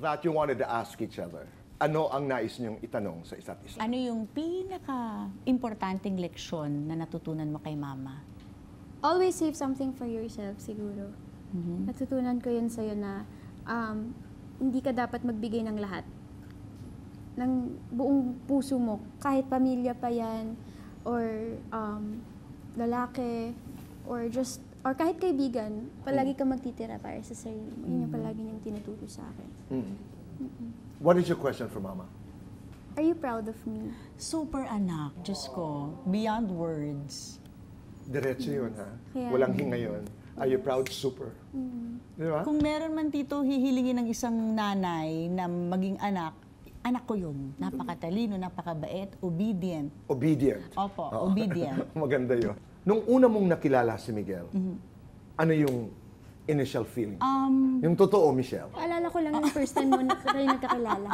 that you wanted to ask each other? Ano ang nais niyong itanong sa isa't isa? Ano yung pinaka-importanting leksyon na natutunan mo kay mama? Always save something for yourself, siguro. Mm-hmm. Natutunan ko yun sa'yo na um, hindi ka dapat magbigay ng lahat. Ng buong puso mo. Kahit pamilya pa yan, or um, lalaki, or just or kahit kaibigan, palagi mm. kang magtitira para sa sarili mo. Yun yung mm. palagi niyang tinuturo sa akin. Mm. What is your question for Mama? Are you proud of me? Super anak, Diyos ko. Beyond words. Diretso yun, ha? Kaya- Walang hinga yun. Are you proud? Super. Di ba? Kung meron man tito hihilingin ng isang nanay na maging anak, anak ko yun. Napakatalino, napakabait, obedient. Obedient. Opo, obedient. Maganda yun. Nung una mong nakilala si Miguel, mm-hmm. ano yung initial feeling? Um, yung totoo, Michelle. Alala ko lang yung first time mo na kayo nagkakilala.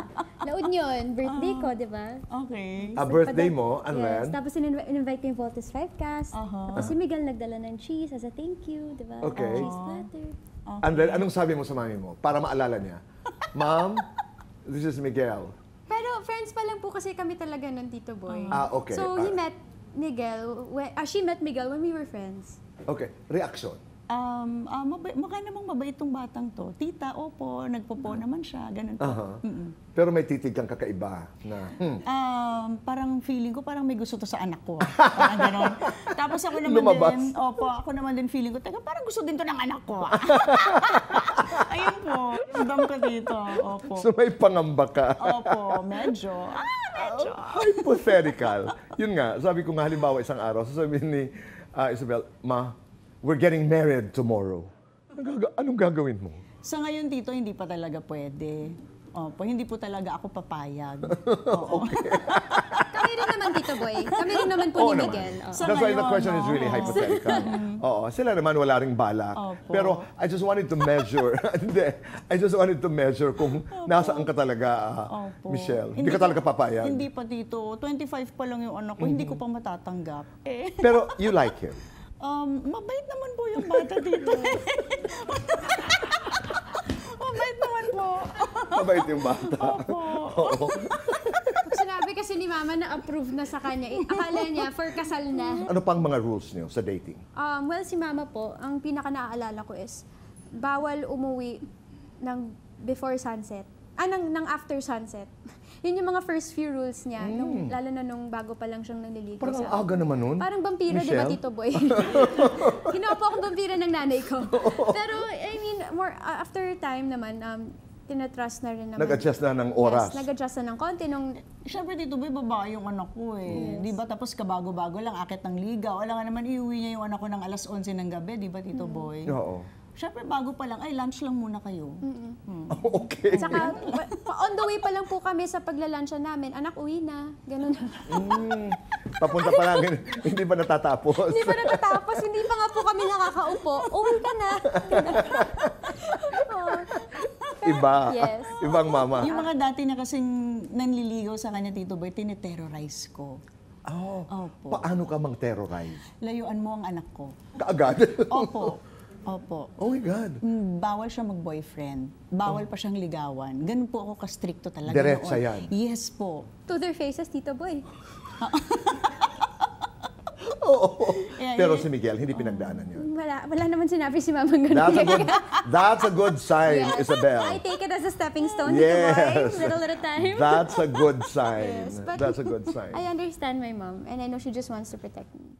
Laod yun, birthday ko, ah. di ba? Okay. A ah, birthday mo, and yes. then? Tapos in- invite ko yung Voltes 5 cast. Aha. Uh-huh. Tapos si Miguel nagdala ng cheese as a thank you, di ba? Okay. Cheese uh-huh. platter. And then, anong sabi mo sa mami mo? Para maalala niya. Ma'am, this is Miguel. Pero friends pa lang po kasi kami talaga nun, Tito Boy. Ah, okay. So, he Alright. met Miguel, when, ah, she met Miguel when we were friends. Okay, reaction. Um, ah, mabait, mukha namang mabait tong batang to. Tita, opo, nagpopo ah. naman siya, ganun po. Aha. Pero may titig kang kakaiba na, hmm, Um, parang feeling ko parang may gusto to sa anak ko. Ah. Parang ganun. Tapos ako naman Lumabas. din, opo, ako naman din feeling ko, teka, parang gusto din to ng anak ko. Ah. dito. Opo. So may pangamba ka. Opo, medyo. Ah, medyo. Uh, hypothetical. Yun nga, sabi ko nga halimbawa isang araw, sasabihin ni uh, Isabel, Ma, we're getting married tomorrow. Anong, gagawin mo? Sa ngayon, dito, hindi pa talaga pwede. Opo, hindi po talaga ako papayag. Oo. okay. Kami rin naman, dito, Boy. Kami rin naman po Oo ni naman. Miguel. Oo. So, That's why the ngayon, question is really hypothetical. Oo, sila naman wala ring bala. Opo. Pero I just wanted to measure. Hindi. I just wanted to measure kung nasaan ka talaga, ah, Opo. Michelle. Hindi, ka talaga papayag. Hindi pa dito. 25 pa lang yung anak ko. Hindi ko pa mm-hmm. matatanggap. Eh, Pero you like him. um, mabait naman po yung bata dito. mabait naman po. Mabait yung bata. Opo. Oo mama na approve na sa kanya. Eh, akala niya for kasal na. Ano pang mga rules niyo sa dating? Um, well, si mama po, ang pinaka naaalala ko is bawal umuwi ng before sunset. Ah, ng, ng after sunset. Yun yung mga first few rules niya, mm. nung, lalo na nung bago pa lang siyang naniligo Parang sa aga naman nun. Parang vampira, di ba, Tito Boy? Ginawa po akong vampira ng nanay ko. Pero, I mean, more uh, after time naman, um, tinatrust na rin naman. Nag-adjust na ng oras. Yes, nag-adjust na ng konti. Nung... Siyempre, dito ba babae yung anak ko eh. Yes. Di ba tapos kabago-bago lang, akit ng liga. Wala nga naman, iuwi niya yung anak ko ng alas 11 ng gabi, di ba Tito mm. Boy? Oo. Siyempre, bago pa lang, ay, lunch lang muna kayo. Mm-mm. Oh, okay. Saka, on the way pa lang po kami sa paglalansya namin, anak, uwi na. Ganun. mm, papunta pa lang, hindi pa natatapos. hindi pa natatapos, hindi pa nga po kami nakakaupo. Uwi ka na. Iba. Yes. Ibang mama. Yung mga dati na kasing nanliligaw sa kanya, Tito Boy, tineterrorize ko. Oh. Opo. Paano ka mang terrorize? Layuan mo ang anak ko. Kaagad? Opo. Opo. Oh my God. Mm, bawal siya mag-boyfriend. Bawal oh. pa siyang ligawan. Ganun po ako ka-stricto talaga Diretsa yan. Yes po. To their faces, Tito Boy. Ah. Oo. Pero si Miguel, hindi pinagdaanan yun. Mm, wala, wala naman sinabi si Mama ganun. That's a good, that's a good sign, yes. Isabel. I take it as a stepping stone yes. to the little at a time. That's a good sign. yes, that's a good sign. I understand my mom, and I know she just wants to protect me.